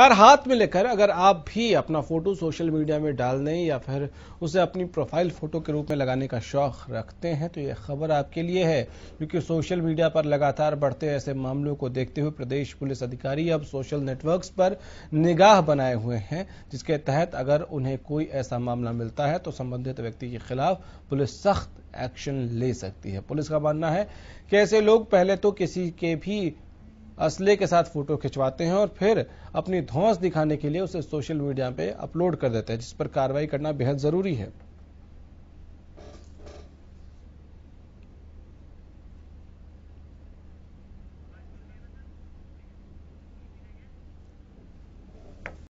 हर हाथ में लेकर अगर आप भी अपना फोटो सोशल मीडिया में डालने या फिर उसे अपनी प्रोफाइल फोटो के रूप में लगाने का शौक रखते हैं तो यह खबर आपके लिए है क्योंकि सोशल मीडिया पर लगातार बढ़ते ऐसे मामलों को देखते हुए प्रदेश पुलिस अधिकारी अब सोशल नेटवर्क्स पर निगाह बनाए हुए हैं जिसके तहत अगर उन्हें कोई ऐसा मामला मिलता है तो संबंधित व्यक्ति के खिलाफ पुलिस सख्त एक्शन ले सकती है पुलिस का मानना है कि ऐसे लोग पहले तो किसी के भी असले के साथ फोटो खिंचवाते हैं और फिर अपनी धौंस दिखाने के लिए उसे सोशल मीडिया पे अपलोड कर देते हैं जिस पर कार्रवाई करना बेहद ज़रूरी है